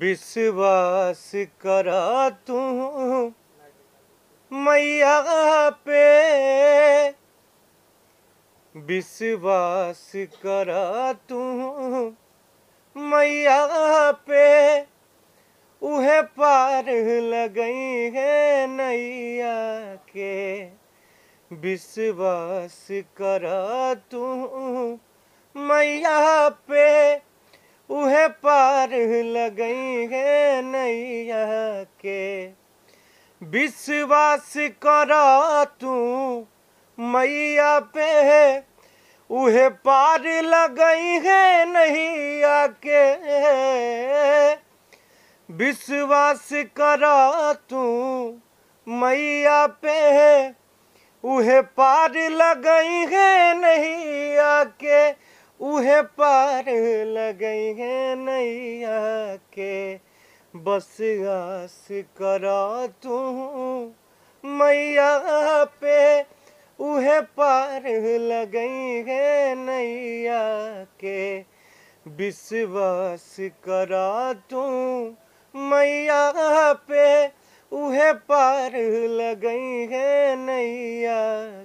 विश्वास करा तू मैया पे विश्वास करा तू मैया पे उहे पार लगई है नैया के विश्वास करा तू मैया पे उहे पार लगई है नैया के विश्वास कर तू मैया पे उहे पार लगई है नैया के विश्वास कर तू मैया पे उहे पार लगई है नैया के उहे पार लगई है नैया के बस आस करा तू मैया पे उहे पार लगई है नैया के विश्वास करा तू मैया पे उहे पार लगई है नैया